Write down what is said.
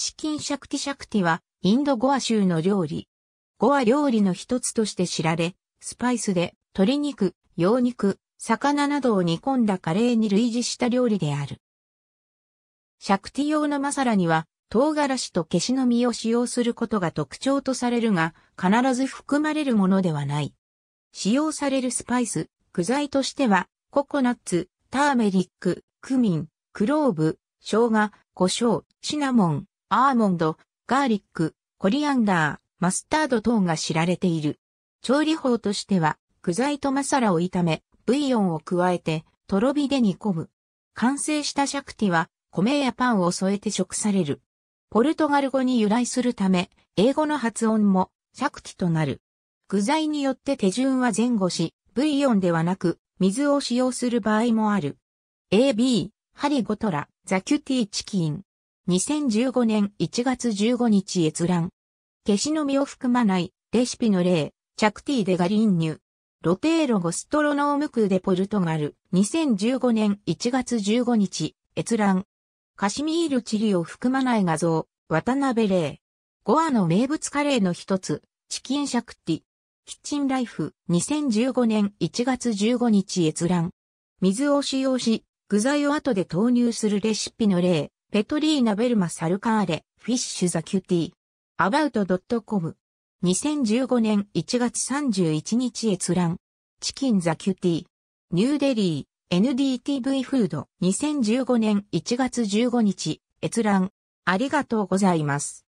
チキンシャクティシャクティは、インドゴア州の料理。ゴア料理の一つとして知られ、スパイスで、鶏肉、羊肉、魚などを煮込んだカレーに類似した料理である。シャクティ用のマサラには、唐辛子と消しの実を使用することが特徴とされるが、必ず含まれるものではない。使用されるスパイス、具材としては、ココナッツ、ターメリック、クミン、クローブ、生姜、胡椒、シナモン、アーモンド、ガーリック、コリアンダー、マスタード等が知られている。調理法としては、具材とマサラを炒め、ブイヨンを加えて、とろ火で煮込む。完成したシャクティは、米やパンを添えて食される。ポルトガル語に由来するため、英語の発音も、シャクティとなる。具材によって手順は前後し、ブイヨンではなく、水を使用する場合もある。AB、ハリゴトラ、ザキュティチキン。2015年1月15日閲覧。消しのみを含まないレシピの例、チャクティーでガリンニュ。ロテーロゴストロノーム空でポルトガル。2015年1月15日閲覧。カシミールチリを含まない画像、渡辺玲。ゴアの名物カレーの一つ、チキンシャクティ。キッチンライフ、2015年1月15日閲覧。水を使用し、具材を後で投入するレシピの例、ペトリーナ・ベルマ・サルカーレ、フィッシュ・ザ・キュティ。アバウト・ドット・コム。2015年1月31日閲覧。チキン・ザ・キュティ。ニューデリー、NDTV フード。2015年1月15日、閲覧。ありがとうございます。